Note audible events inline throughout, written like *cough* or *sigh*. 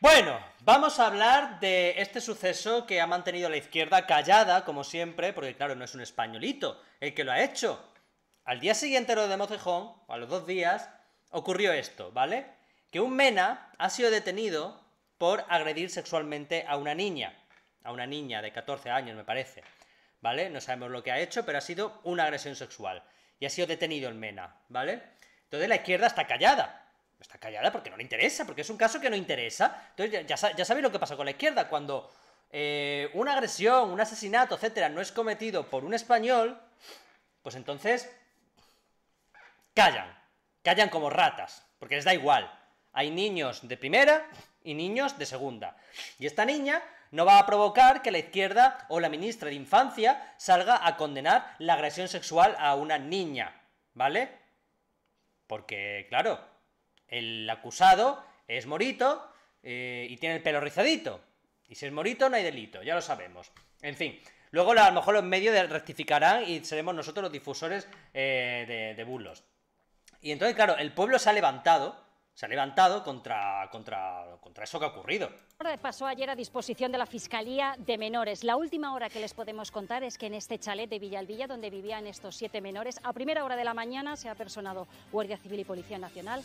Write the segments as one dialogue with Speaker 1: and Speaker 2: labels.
Speaker 1: Bueno, vamos a hablar de este suceso que ha mantenido la izquierda callada, como siempre, porque claro, no es un españolito el que lo ha hecho. Al día siguiente de Mocejón, o a los dos días, ocurrió esto, ¿vale? Que un Mena ha sido detenido por agredir sexualmente a una niña, a una niña de 14 años, me parece, ¿vale? No sabemos lo que ha hecho, pero ha sido una agresión sexual. Y ha sido detenido el Mena, ¿vale? Entonces la izquierda está callada, está callada porque no le interesa, porque es un caso que no interesa. Entonces, ya, sabéis lo que pasa con la izquierda. Cuando eh, una agresión, un asesinato, etcétera, no es cometido por un español, pues entonces callan. Callan como ratas, porque les da igual. Hay niños de primera y niños de segunda. Y esta niña no va a provocar que la izquierda o la ministra de Infancia salga a condenar la agresión sexual a una niña, ¿vale? Porque, claro, el acusado es morito eh, y tiene el pelo rizadito. Y si es morito, no hay delito, ya lo sabemos. En fin, luego a lo mejor los medios rectificarán y seremos nosotros los difusores eh, de, de, bulos. Y entonces, claro, el pueblo se ha levantado, se ha levantado contra, contra, contra eso que ha ocurrido.
Speaker 2: Pasó ayer a disposición de la Fiscalía de Menores. La última hora que les podemos contar es que en este chalet de Villalvilla, donde vivían estos siete menores, a primera hora de la mañana se ha personado Guardia Civil y Policía Nacional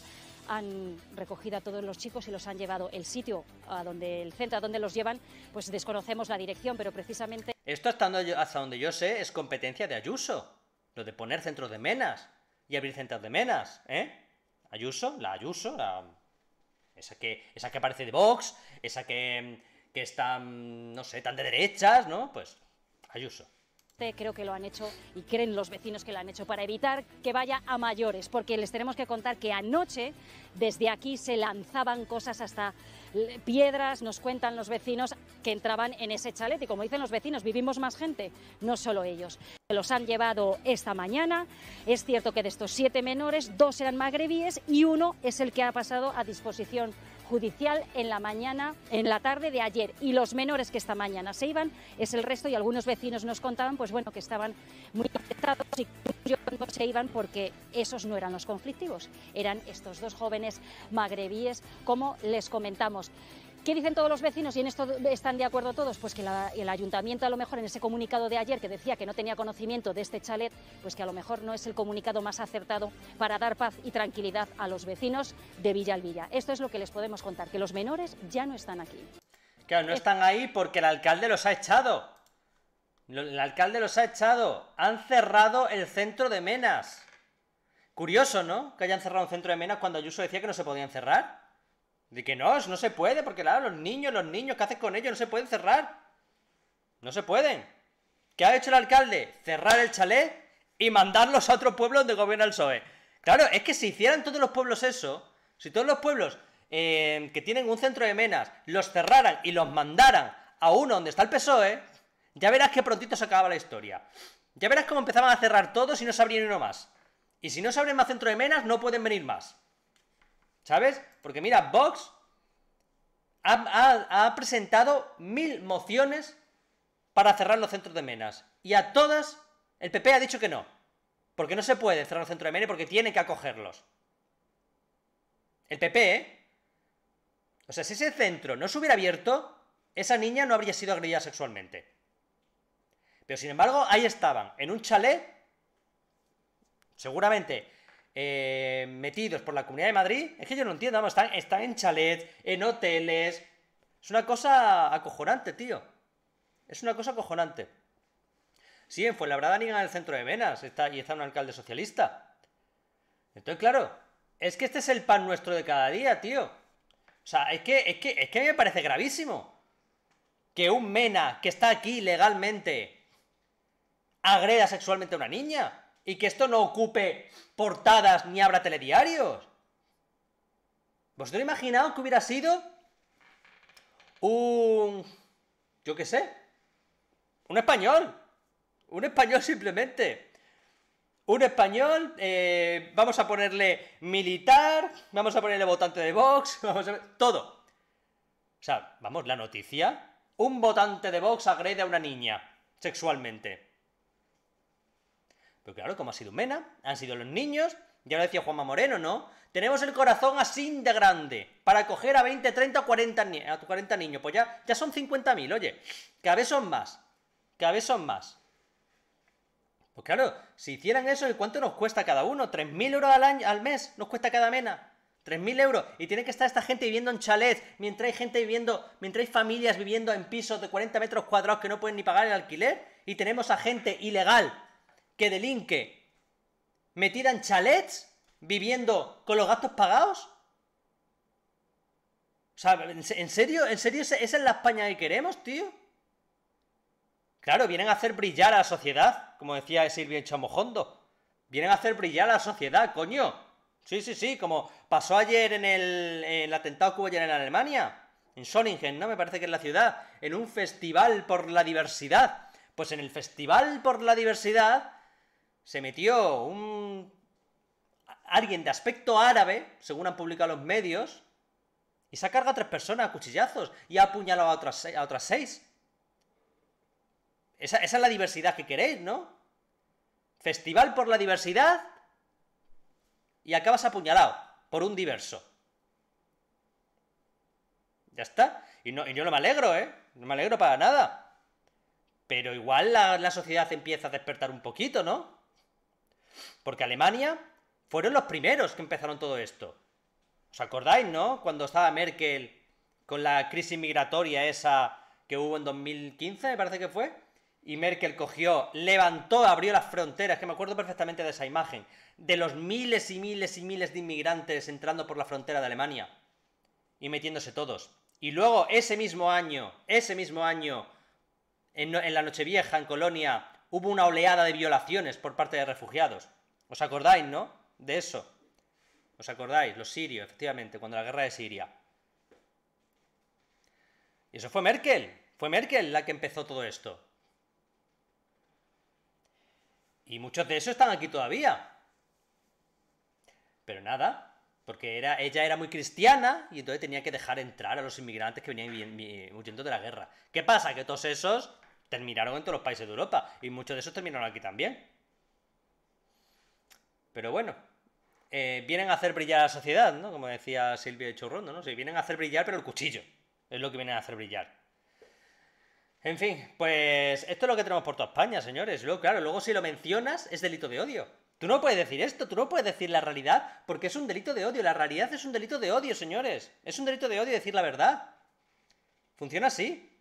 Speaker 2: han recogido a todos los chicos y los han llevado. El sitio a donde el centro a donde los llevan, pues desconocemos la dirección, pero precisamente
Speaker 1: esto hasta donde, hasta donde yo sé es competencia de Ayuso, lo de poner centros de menas y abrir centros de menas, ¿eh? Ayuso, la Ayuso, esa que esa que aparece de Vox, esa que que está mm, no sé, tan de derechas, ¿no? Pues Ayuso
Speaker 2: creo que lo han hecho y creen los vecinos que lo han hecho para evitar que vaya a mayores, porque les tenemos que contar que anoche desde aquí se lanzaban cosas hasta piedras, nos cuentan los vecinos que entraban en ese chalet y como dicen los vecinos, vivimos más gente, no solo ellos. Los han llevado esta mañana, es cierto que de estos siete menores, dos eran magrebíes y uno es el que ha pasado a disposición judicial en la mañana, en la tarde de ayer. Y los menores que esta mañana se iban es el resto y algunos vecinos nos contaban, pues bueno, que estaban muy afectados y que no se iban porque esos no eran los conflictivos, eran estos dos jóvenes magrebíes, como les comentamos. ¿Qué dicen todos los vecinos y en esto están de acuerdo todos? Pues que el ayuntamiento a lo mejor en ese comunicado de ayer que decía que no tenía conocimiento de este chalet, pues que a lo mejor no es el comunicado más acertado para dar paz y tranquilidad a los vecinos de Villa Esto es lo que les podemos contar, que los menores ya no están aquí.
Speaker 1: Claro, no están ahí porque el alcalde los ha echado. El alcalde los ha echado. Han cerrado el centro de menas. Curioso, ¿no? Que hayan cerrado un centro de menas cuando Ayuso decía que no se podían cerrar. De que no, no se puede, porque claro, los niños, los niños, ¿qué haces con ellos? No se pueden cerrar. No se pueden. ¿Qué ha hecho el alcalde? Cerrar el chalet y mandarlos a otro pueblo donde gobierna el PSOE. Claro, es que si hicieran todos los pueblos eso, si todos los pueblos eh, que tienen un centro de menas los cerraran y los mandaran a uno donde está el PSOE, ya verás que prontito se acababa la historia. Ya verás cómo empezaban a cerrar todos y no se abrían uno más. Y si no se abren más centros de menas, no pueden venir más. ¿Sabes? Porque mira, Vox ha, presentado mil mociones para cerrar los centros de menas. Y a todas el PP ha dicho que no. Porque no se puede cerrar los centros de menas porque tiene que acogerlos. El PP, ¿eh? O sea, si ese centro no se hubiera abierto, esa niña no habría sido agredida sexualmente. Pero sin embargo, ahí estaban, en un chalet, seguramente eh, metidos por la Comunidad de Madrid, es que yo no entiendo, están, en chalets, en hoteles. Es una cosa acojonante, tío. Es una cosa acojonante. Sí, en Fuenlabrada en el centro de Venas está, y está un alcalde socialista. Entonces, claro, es que este es el pan nuestro de cada día, tío. O sea, que, es que, es que a mí me parece gravísimo que un MENA que está aquí legalmente agreda sexualmente a una niña y que esto no ocupe portadas ni abra telediarios. ¿Vosotros imaginaos que hubiera sido un... yo qué sé? Un español. Un español *laughs* simplemente. Un español, eh, vamos a ponerle militar, vamos a ponerle votante de Vox, *laughs* vamos a... todo. O sea, vamos, la noticia. Un votante de Vox agrede a una niña sexualmente. Pero claro, como ha sido Mena, han sido los niños, ya lo decía Juanma Moreno, ¿no? Tenemos el corazón así de grande para coger a 20, 30 o 40, 40 niños. Pues ya, ya son 50.000, oye. Cada vez son más. Cada vez son más. Pues claro, si hicieran eso, ¿y cuánto nos cuesta cada uno? ¿3.000 euros al, año, al mes nos cuesta cada mena? 3.000 euros. Y tiene que estar esta gente viviendo en chalets, mientras hay gente viviendo, mientras hay familias viviendo en pisos de 40 metros cuadrados que no pueden ni pagar el alquiler. Y tenemos a gente ilegal que delinque metida en chalets, viviendo con los gastos pagados? O sea, ¿en serio? ¿En serio esa es la España que queremos, tío? Claro, vienen a hacer brillar a la sociedad, como decía Silvio Chamojondo. Vienen a hacer brillar a la sociedad, coño. Sí, sí, sí, como pasó ayer en el, atentado que hubo ayer en Alemania. En Soningen, ¿no? Me parece que es la ciudad. En un festival por la diversidad. Pues en el festival por la diversidad se metió un... alguien de aspecto árabe, según han publicado los medios, y se ha cargado a tres personas a cuchillazos y ha apuñalado a otras, a otras seis. Esa, es la diversidad que queréis, ¿no? Festival por la diversidad y acabas apuñalado por un diverso. Ya está. Y, no, yo no me alegro, ¿eh? No me alegro para nada. Pero igual la sociedad empieza a despertar un poquito, ¿no? Porque Alemania fueron los primeros que empezaron todo esto. ¿Os acordáis, no? Cuando estaba Merkel con la crisis migratoria esa que hubo en 2015, me parece que fue. Y Merkel cogió, levantó, abrió las fronteras, que me acuerdo perfectamente de esa imagen, de los miles y miles y miles de inmigrantes entrando por la frontera de Alemania y metiéndose todos. Y luego ese mismo año, ese mismo año, en, en la Nochevieja, en Colonia, hubo una oleada de violaciones por parte de refugiados. ¿Os acordáis, no? De eso. ¿Os acordáis? Los sirios, efectivamente, cuando la guerra de Siria. Y eso fue Merkel. Fue Merkel la que empezó todo esto. Y muchos de esos están aquí todavía. Pero nada, porque era, ella era muy cristiana y entonces tenía que dejar entrar a los inmigrantes que venían huyendo de la guerra. ¿Qué pasa? Que todos esos terminaron en todos los países de Europa y muchos de esos terminaron aquí también. Pero bueno, eh, vienen a hacer brillar a la sociedad, ¿no? Como decía Silvia de ¿no? Sí, vienen a hacer brillar, pero el cuchillo es lo que vienen a hacer brillar. En fin, pues esto es lo que tenemos por toda España, señores. Luego, claro, luego si lo mencionas es delito de odio. Tú no puedes decir esto, tú no puedes decir la realidad, porque es un delito de odio. La realidad es un delito de odio, señores. Es un delito de odio decir la verdad. Funciona así.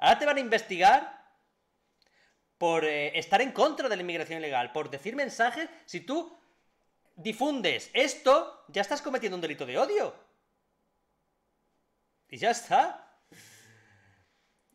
Speaker 1: Ahora te van a investigar por eh, estar en contra de la inmigración ilegal, por decir mensajes. Si tú difundes esto, ya estás cometiendo un delito de odio. Y ya está.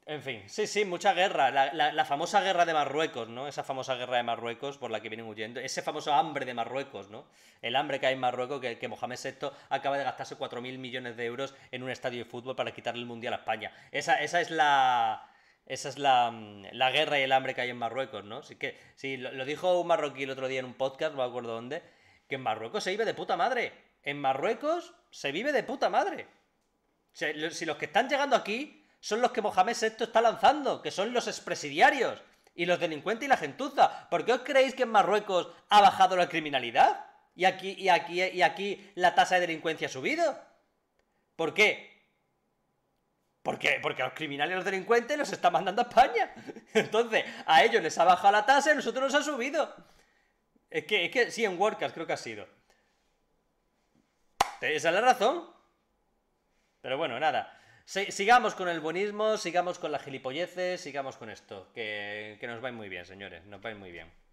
Speaker 1: En fin, sí, sí, mucha guerra. La, famosa guerra de Marruecos, ¿no? Esa famosa guerra de Marruecos por la que vienen huyendo. Ese famoso hambre de Marruecos, ¿no? El hambre que hay en Marruecos, que, Mohamed VI acaba de gastarse 4.000 millones de euros en un estadio de fútbol para quitarle el Mundial a España. Esa, esa es la... Esa es la, mm, la, guerra y el hambre que hay en Marruecos, ¿no? Así que, Si lo, dijo un marroquí el otro día en un podcast, no me acuerdo dónde, que en Marruecos se vive de puta madre. En Marruecos se vive de puta madre. Si, los que están llegando aquí son los que Mohamed VI está lanzando, que son los expresidiarios y los delincuentes y la gentuza. ¿Por qué os creéis que en Marruecos ha bajado la criminalidad? Y aquí, y aquí, y aquí la tasa de delincuencia ha subido. ¿Por qué? Porque a los criminales y los delincuentes los está mandando a España. *laughs* Entonces, a ellos les ha bajado la tasa y a nosotros nos ha subido. Es que, es que sí, en WordCast creo que ha sido. Esa es la razón. Pero bueno, nada sigamos con el buenismo, sigamos con las gilipolleces, sigamos con esto, que, que nos va muy bien, señores, nos va muy bien.